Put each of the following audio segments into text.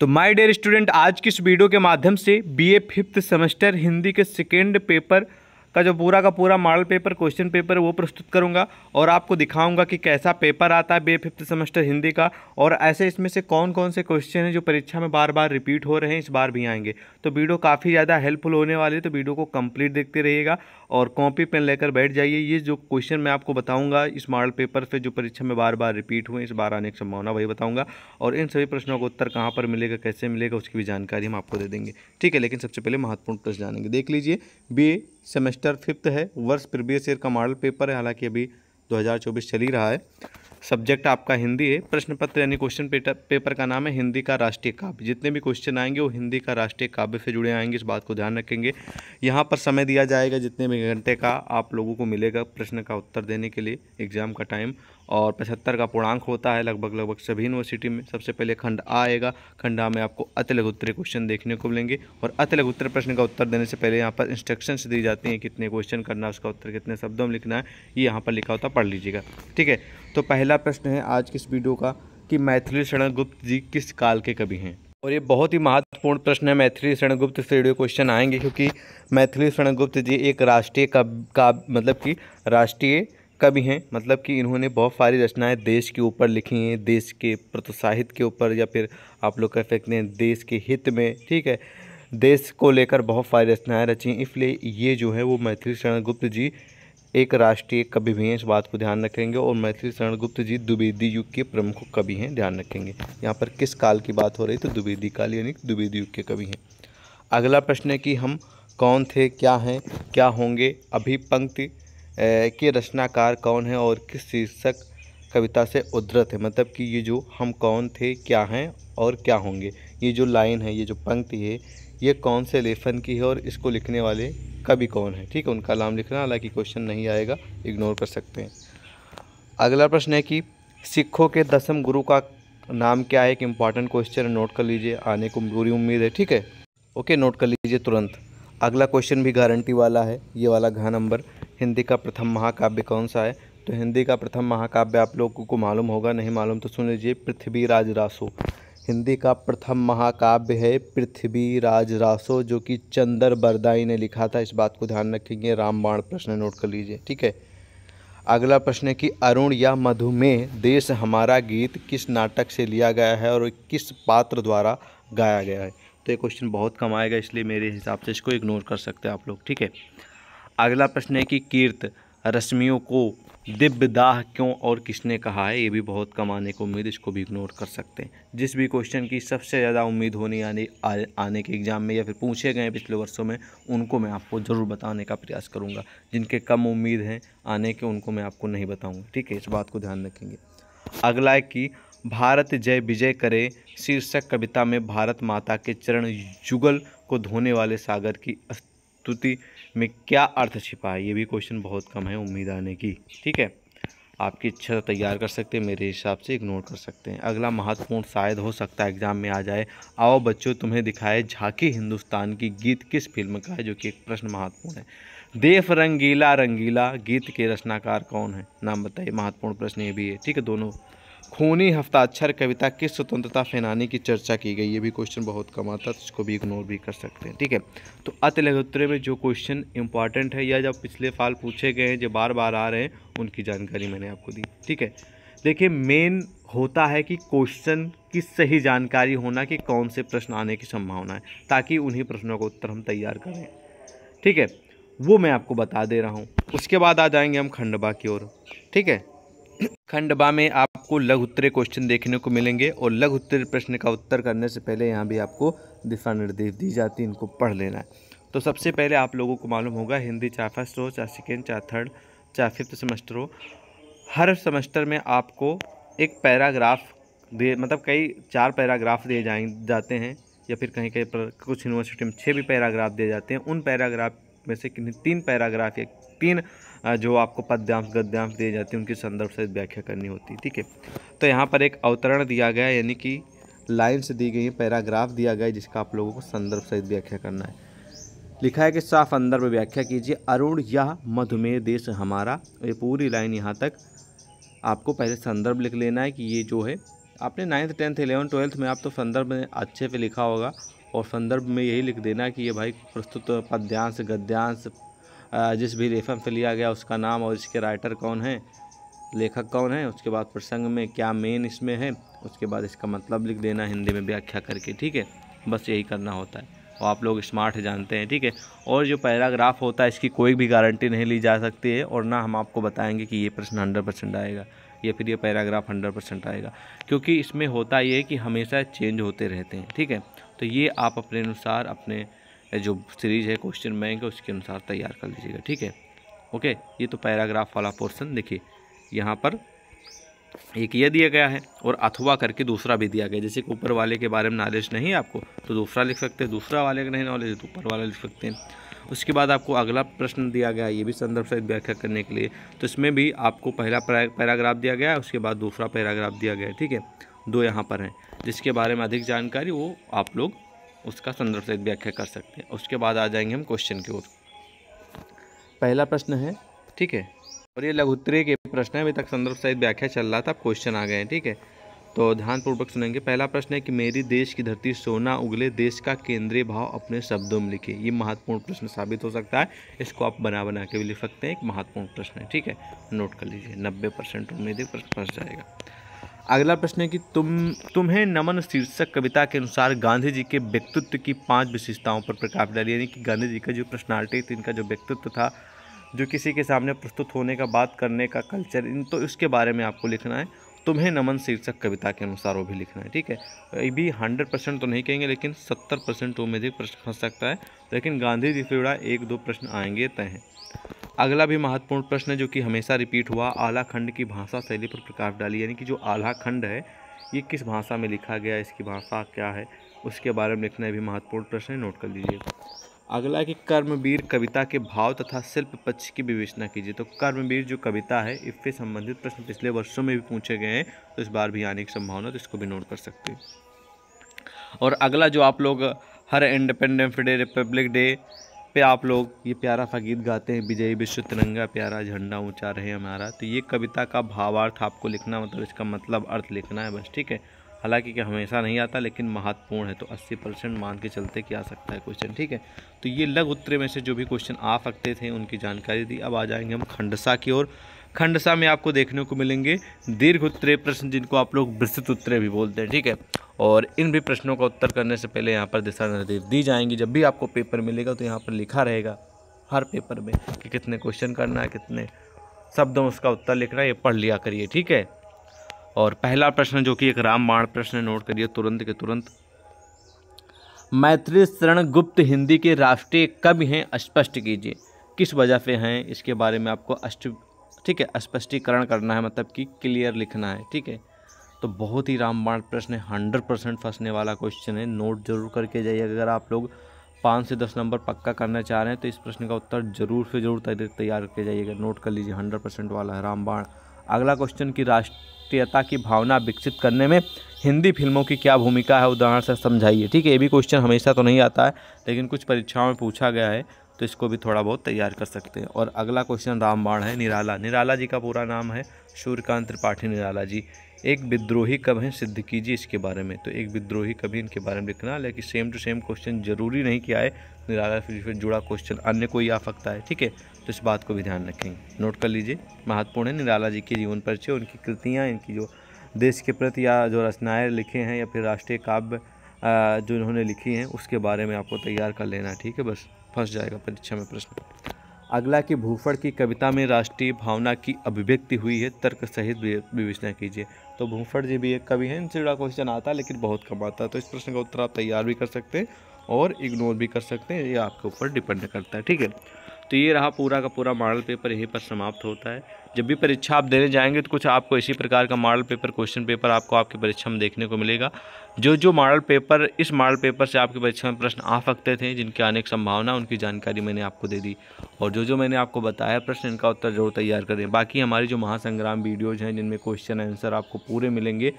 तो my dear student आज की इस वीडियो के माध्यम से बीए फिफ्थ सेमेस्टर हिंदी के सेकेंड पेपर का जो पूरा का पूरा मॉडल पेपर क्वेश्चन पेपर वो प्रस्तुत करूंगा और आपको दिखाऊंगा कि कैसा पेपर आता है बी फिफ्थ सेमेस्टर हिंदी का और ऐसे इसमें से कौन कौन से क्वेश्चन हैं जो परीक्षा में बार बार रिपीट हो रहे हैं इस बार भी आएंगे तो वीडियो काफ़ी ज़्यादा हेल्पफुल होने वाली है तो वीडियो को कंप्लीट देखते रहिएगा और कॉपी पेन लेकर बैठ जाइए ये जो क्वेश्चन मैं आपको बताऊंगा इस मॉडल पेपर पे जो परीक्षा में बार बार रिपीट हुए इस बार आने की संभावना वही बताऊंगा और इन सभी प्रश्नों का उत्तर कहाँ पर मिलेगा कैसे मिलेगा उसकी भी जानकारी हम आपको दे देंगे ठीक है लेकिन सबसे पहले महत्वपूर्ण प्रश्न जानेंगे देख लीजिए बी सेमेस्टर फिफ्थ है वर्ष प्रीवियस ईयर का मॉडल पेपर है हालाँकि अभी दो चल ही रहा है सब्जेक्ट आपका हिंदी है प्रश्न पत्र यानी क्वेश्चन पेपर का नाम है हिंदी का राष्ट्रीय काव्य जितने भी क्वेश्चन आएंगे वो हिंदी का राष्ट्रीय काव्य से जुड़े आएंगे इस बात को ध्यान रखेंगे यहाँ पर समय दिया जाएगा जितने भी घंटे का आप लोगों को मिलेगा प्रश्न का उत्तर देने के लिए एग्ज़ाम का टाइम और पचहत्तर का पूर्णांक होता है लगभग लगभग सभी यूनिवर्सिटी में सबसे पहले खंड आ आएगा खंड आ में आपको लघु उत्तर क्वेश्चन देखने को मिलेंगे और लघु उत्तर प्रश्न का उत्तर देने से पहले यहाँ पर इंस्ट्रक्शंस दी जाती हैं कितने क्वेश्चन करना है उसका उत्तर कितने शब्दों में लिखना है ये यहाँ पर लिखा होता पढ़ लीजिएगा ठीक है तो पहला प्रश्न है आज किस वीडियो का कि मैथिली शरण गुप्त जी किस काल के कवि हैं और ये बहुत ही महत्वपूर्ण प्रश्न है मैथिली शरणगुप्त से जुड़े क्वेश्चन आएंगे क्योंकि मैथिली शरणगुप्त जी एक राष्ट्रीय का, का मतलब कि राष्ट्रीय कवि हैं मतलब कि इन्होंने बहुत सारी रचनाएं देश के ऊपर लिखी हैं देश के प्रोत्साहित के ऊपर या फिर आप लोग कह सकते हैं देश के हित में ठीक है देश को लेकर बहुत सारी रचनाएँ रची इसलिए ये जो है वो मैथिली शरण गुप्त जी एक राष्ट्रीय कवि भी हैं इस बात को ध्यान रखेंगे और मैथिली शरण गुप्त जी द्विवेदी युग के प्रमुख कवि हैं ध्यान रखेंगे यहाँ पर किस काल की बात हो रही तो द्विवेदी काल यानी द्विवेदी युग के कवि हैं अगला प्रश्न है कि हम कौन थे क्या हैं क्या होंगे अभी पंक्ति के रचनाकार कौन है और किस शीर्षक कविता से उद्धृत है मतलब कि ये जो हम कौन थे क्या हैं और क्या होंगे ये जो लाइन है ये जो पंक्ति है ये कौन से लेखन की है और इसको लिखने वाले कवि कौन है ठीक है उनका नाम लिखना हालांकि क्वेश्चन नहीं आएगा इग्नोर कर सकते हैं अगला प्रश्न है कि सिखों के दसम गुरु का नाम क्या है एक इम्पॉर्टेंट क्वेश्चन नोट कर लीजिए आने को पूरी उम्मीद है ठीक है ओके नोट कर लीजिए तुरंत अगला क्वेश्चन भी गारंटी वाला है ये वाला घा नंबर हिंदी का प्रथम महाकाव्य कौन सा है तो हिंदी का प्रथम महाकाव्य आप लोगों को मालूम होगा नहीं मालूम तो सुन लीजिए पृथ्वीराज रासो हिंदी का प्रथम महाकाव्य है पृथ्वीराज रासो जो कि चंदर बरदाई ने लिखा था इस बात को ध्यान रखेंगे रामबाण प्रश्न नोट कर लीजिए ठीक है अगला प्रश्न है कि अरुण या मधुमेह देश हमारा गीत किस नाटक से लिया गया है और किस पात्र द्वारा गाया गया है तो ये क्वेश्चन बहुत कम आएगा इसलिए मेरे हिसाब से इसको इग्नोर कर सकते हैं आप लोग ठीक है अगला प्रश्न है कि कीर्त रश्मियों को दिव्य दाह क्यों और किसने कहा है ये भी बहुत कम आने की उम्मीद इसको भी इग्नोर कर सकते हैं जिस भी क्वेश्चन की सबसे ज़्यादा उम्मीद होनी आने आ, आने के एग्ज़ाम में या फिर पूछे गए पिछले वर्षों में उनको मैं आपको ज़रूर बताने का प्रयास करूँगा जिनके कम उम्मीद हैं आने के उनको मैं आपको नहीं बताऊँगा ठीक है इस बात को ध्यान रखेंगे अगला है कि भारत जय विजय करे शीर्षक कविता में भारत माता के चरण युगल को धोने वाले सागर की स्तुति में क्या अर्थ छिपा है ये भी क्वेश्चन बहुत कम है उम्मीद आने की ठीक है आपकी इच्छा तो तैयार कर सकते हैं मेरे हिसाब से इग्नोर कर सकते हैं अगला महत्वपूर्ण शायद हो सकता है एग्ज़ाम में आ जाए आओ बच्चों तुम्हें दिखाए झांकी हिंदुस्तान की गीत किस फिल्म का है जो कि एक प्रश्न महत्वपूर्ण है देफ रंगीला रंगीला गीत के रचनाकार कौन है नाम बताइए महत्वपूर्ण प्रश्न ये भी है ठीक है दोनों खूनी हफ्ताक्षर कविता किस स्वतंत्रता सेनानी की चर्चा की गई ये भी क्वेश्चन बहुत कम आता है तो इसको भी इग्नोर भी कर सकते हैं ठीक है तो अतलगोत्तरे में जो क्वेश्चन इंपॉर्टेंट है या जब पिछले साल पूछे गए हैं जो बार बार आ रहे हैं उनकी जानकारी मैंने आपको दी ठीक है देखिए मेन होता है कि क्वेश्चन की सही जानकारी होना कि कौन से प्रश्न आने की संभावना है ताकि उन्हीं प्रश्नों का उत्तर हम तैयार करें ठीक है वो मैं आपको बता दे रहा हूँ उसके बाद आ जाएंगे हम खंडबा की ओर ठीक है खंड बा में आपको लघु उत्तरीय क्वेश्चन देखने को मिलेंगे और लघु उत्तरीय प्रश्न का उत्तर करने से पहले यहाँ भी आपको दिशा निर्देश दी जाती है इनको पढ़ लेना है तो सबसे पहले आप लोगों को मालूम होगा हिंदी चाहे फर्स्ट हो चाहे सेकेंड चाहे थर्ड चाहे फिफ्थ सेमेस्टर हो हर सेमेस्टर में आपको एक पैराग्राफ दिए मतलब कई चार पैराग्राफ दिए जाए जाते हैं या फिर कहीं कहीं पर कुछ यूनिवर्सिटी में छः भी पैराग्राफ दिए जाते हैं उन पैराग्राफ में से तीन पैराग्राफ या तीन जो आपको पद्यांश गद्यांश दिए जाते हैं उनके संदर्भ से व्याख्या करनी होती है ठीक है तो यहाँ पर एक अवतरण दिया गया यानी कि लाइन्स दी गई पैराग्राफ दिया गया जिसका आप लोगों को संदर्भ सहित व्याख्या करना है लिखा है कि साफ अंदर में व्याख्या कीजिए अरुण या मधुमेह देश हमारा ये पूरी लाइन यहाँ तक आपको पहले संदर्भ लिख लेना है कि ये जो है आपने नाइन्थ टेंथ इलेवन ट्वेल्थ में आप तो संदर्भ में अच्छे पे लिखा होगा और संदर्भ में यही लिख देना कि ये भाई प्रस्तुत पद्यांश गद्यांश जिस भी रेफम से लिया गया उसका नाम और इसके राइटर कौन है लेखक कौन है उसके बाद प्रसंग में क्या मेन इसमें है उसके बाद इसका मतलब लिख देना हिंदी में व्याख्या करके ठीक है बस यही करना होता है और आप लोग स्मार्ट जानते हैं ठीक है और जो पैराग्राफ होता है इसकी कोई भी गारंटी नहीं ली जा सकती है और ना हम आपको बताएंगे कि ये प्रश्न हंड्रेड परसेंट आएगा या फिर ये पैराग्राफ हंड्रेड परसेंट आएगा क्योंकि इसमें होता ये है कि हमेशा चेंज होते रहते हैं ठीक है तो ये आप अपने अनुसार अपने जो सीरीज है क्वेश्चन बैंक है उसके अनुसार तैयार कर लीजिएगा ठीक है ओके ये तो पैराग्राफ वाला पोर्सन देखिए यहाँ पर एक ये दिया गया है और अथवा करके दूसरा भी दिया गया जैसे कि ऊपर वाले के बारे में नॉलेज नहीं है आपको तो दूसरा लिख सकते हैं दूसरा वाले का नहीं नॉलेज तो ऊपर वाला लिख सकते हैं उसके बाद आपको अगला प्रश्न दिया गया ये भी संदर्भ सहित व्याख्या करने के लिए तो इसमें भी आपको पहला पैराग्राफ दिया गया है उसके बाद दूसरा पैराग्राफ दिया गया है ठीक है दो यहाँ पर हैं जिसके बारे में अधिक जानकारी वो आप लोग उसका संदर्भ सहित व्याख्या कर सकते हैं उसके बाद आ जाएंगे हम क्वेश्चन की ओर पहला प्रश्न है ठीक है और ये लघुत्तरीय के प्रश्न है अभी तक संदर्भ सहित व्याख्या चल रहा था अब क्वेश्चन आ गए हैं ठीक है तो ध्यानपूर्वक सुनेंगे पहला प्रश्न है कि मेरी देश की धरती सोना उगले देश का केंद्रीय भाव अपने शब्दों में लिखे ये महत्वपूर्ण प्रश्न साबित हो सकता है इसको आप बना बना के भी लिख सकते हैं एक महत्वपूर्ण प्रश्न है ठीक है नोट कर लीजिए नब्बे परसेंट उम्मीद प्रश्न फंस जाएगा अगला प्रश्न है कि तुम तुम्हें नमन शीर्षक कविता के अनुसार गांधी जी के व्यक्तित्व की पांच विशेषताओं पर प्रकाश डाली यानी कि गांधी जी का जो पर्सनालिटी थी इनका जो व्यक्तित्व था जो किसी के सामने प्रस्तुत होने का बात करने का कल्चर इन तो उसके बारे में आपको लिखना है तुम्हें नमन शीर्षक कविता के अनुसार वो भी लिखना है ठीक है ये भी हंड्रेड परसेंट तो नहीं कहेंगे लेकिन सत्तर परसेंट वो में भी प्रश्न फंस सकता है लेकिन गांधी जी से जुड़ा एक दो प्रश्न आएंगे तय हैं अगला भी महत्वपूर्ण प्रश्न जो कि हमेशा रिपीट हुआ आला खंड की भाषा शैली पर प्रकाश डाली यानी कि जो आला खंड है ये किस भाषा में लिखा गया इसकी भाषा क्या है उसके बारे में लिखना भी महत्वपूर्ण प्रश्न है नोट कर लीजिए अगला है कि कर्मवीर कविता के भाव तथा शिल्प पक्ष की विवेचना कीजिए तो कर्मवीर जो कविता है इससे संबंधित प्रश्न पिछले वर्षों में भी पूछे गए हैं तो इस बार भी आने की संभावना तो इसको भी नोट कर सकते हैं और अगला जो आप लोग हर इंडिपेंडेंस डे रिपब्लिक डे पे आप लोग ये प्यारा सा गीत गाते हैं विजय विश्व तिरंगा प्यारा झंडा ऊंचा रहे हमारा तो ये कविता का भावार्थ आपको लिखना मतलब इसका मतलब अर्थ लिखना है बस ठीक है हालांकि कि हमेशा नहीं आता लेकिन महत्वपूर्ण है तो 80 परसेंट मान के चलते कि आ सकता है क्वेश्चन ठीक है तो ये लग उत्तरे में से जो भी क्वेश्चन आ सकते थे उनकी जानकारी दी अब आ जाएंगे हम खंडसा की ओर खंडसा में आपको देखने को मिलेंगे दीर्घ उत्तरे प्रश्न जिनको आप लोग विस्तृत उत्तरे भी बोलते हैं ठीक है और इन भी प्रश्नों का उत्तर करने से पहले यहाँ पर दिशा निर्देश दी जाएंगी जब भी आपको पेपर मिलेगा तो यहाँ पर लिखा रहेगा हर पेपर में कि कितने क्वेश्चन करना है कितने शब्दों उसका उत्तर लिखना है ये पढ़ लिया करिए ठीक है और पहला प्रश्न जो कि एक रामबाण प्रश्न नोट करिए तुरंत के तुरंत मैत्री शरण गुप्त हिंदी के राष्ट्रीय कवि हैं स्पष्ट कीजिए किस वजह से हैं इसके बारे में आपको अष्ट ठीक है स्पष्टीकरण करना है मतलब कि क्लियर लिखना है ठीक है तो बहुत ही रामबाण प्रश्न है हंड्रेड परसेंट फंसने वाला क्वेश्चन है नोट जरूर करके जाइए अगर आप लोग पाँच से दस नंबर पक्का करना चाह रहे हैं तो इस प्रश्न का उत्तर जरूर से जरूर तैयार करके जाइएगा नोट कर लीजिए हंड्रेड परसेंट वाला है रामबाण अगला क्वेश्चन की राष्ट्रीयता की भावना विकसित करने में हिंदी फिल्मों की क्या भूमिका है उदाहरण से समझाइए ठीक है ये भी क्वेश्चन हमेशा तो नहीं आता है लेकिन कुछ परीक्षाओं में पूछा गया है तो इसको भी थोड़ा बहुत तैयार कर सकते हैं और अगला क्वेश्चन रामबाण है निराला निराला जी का पूरा नाम है सूर्यकांत त्रिपाठी निराला जी एक विद्रोही कब हैं सिद्ध कीजिए इसके बारे में तो एक विद्रोही कभी इनके बारे में लिखना लेकिन सेम टू सेम क्वेश्चन जरूरी नहीं किया है निराला फिर फिर जुड़ा क्वेश्चन अन्य कोई आ सकता है ठीक है तो इस बात को भी ध्यान रखेंगे नोट कर लीजिए महत्वपूर्ण है निराला जी के जीवन परिचय उनकी कृतियाँ इनकी जो देश के प्रति या जो रचनाएँ लिखे हैं या फिर राष्ट्रीय काव्य जो इन्होंने लिखी हैं उसके बारे में आपको तैयार कर लेना ठीक है बस फंस जाएगा परीक्षा में प्रश्न अगला कि भूफड़ की कविता में राष्ट्रीय भावना की अभिव्यक्ति हुई है तर्क सहित विवेचना कीजिए तो भूफड़ जी भी एक कवि हैं इनसे जुड़ा क्वेश्चन आता है लेकिन बहुत कम आता है तो इस प्रश्न का उत्तर आप तैयार भी कर सकते हैं और इग्नोर भी कर सकते हैं ये आपके ऊपर डिपेंड करता है ठीक है तो ये रहा पूरा का पूरा मॉडल पेपर यहीं पर समाप्त होता है जब भी परीक्षा आप देने जाएंगे तो कुछ आपको इसी प्रकार का मॉडल पेपर क्वेश्चन पेपर आपको आपकी परीक्षा में देखने को मिलेगा जो जो मॉडल पेपर इस मॉडल पेपर से आपकी परीक्षा में प्रश्न आ सकते थे जिनके आने की संभावना उनकी जानकारी मैंने आपको दे दी और जो जो मैंने आपको बताया प्रश्न इनका उत्तर जरूर तैयार करें बाकी हमारी जो महासंग्राम वीडियोज़ हैं जिनमें क्वेश्चन आंसर आपको पूरे मिलेंगे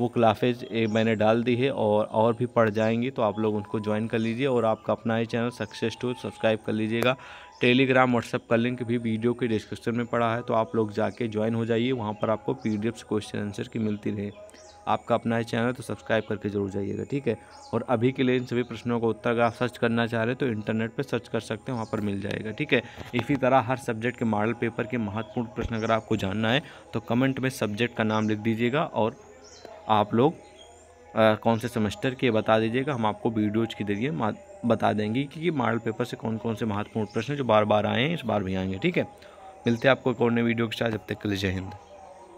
वो क्लासेज मैंने डाल दी है और और भी पढ़ जाएंगी तो आप लोग उनको ज्वाइन कर लीजिए और आपका अपना ही चैनल सक्सेस टू सब्सक्राइब कर लीजिएगा टेलीग्राम व्हाट्सएप का लिंक भी वीडियो के डिस्क्रिप्शन में पड़ा है तो आप लोग जाके ज्वाइन हो जाइए वहाँ पर आपको पी क्वेश्चन आंसर की मिलती रहे आपका अपना ही चैनल तो सब्सक्राइब करके जरूर जाइएगा ठीक है और अभी के लिए इन सभी प्रश्नों का उत्तर अगर आप सर्च करना चाह रहे हैं तो इंटरनेट पर सर्च कर सकते हैं वहाँ पर मिल जाएगा ठीक है इसी तरह हर सब्जेक्ट के मॉडल पेपर के महत्वपूर्ण प्रश्न अगर आपको जानना है तो कमेंट में सब्जेक्ट का नाम लिख दीजिएगा और आप लोग आ, कौन से सेमेस्टर के बता दीजिएगा हम आपको वीडियोज के जरिए बता देंगे कि मॉडल पेपर से कौन कौन से महत्वपूर्ण प्रश्न जो बार बार आए हैं इस बार भी आएंगे ठीक है मिलते हैं आपको एक और नए वीडियो के साथ जब तक के लिए जय हिंद